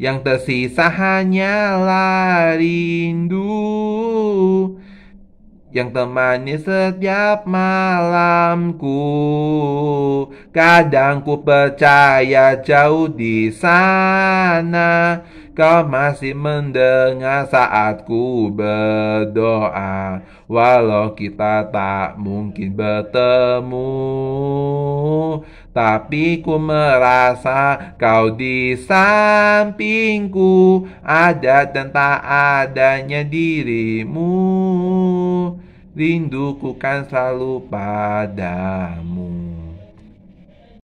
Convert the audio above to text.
Yang tersisa hanyalah rindu yang temani setiap malamku. Kadang ku percaya jauh di sana, kau masih mendengar saat ku berdoa, walau kita tak mungkin bertemu tapi ku merasa kau di sampingku ada dan tak adanya dirimu rinduku kan selalu padamu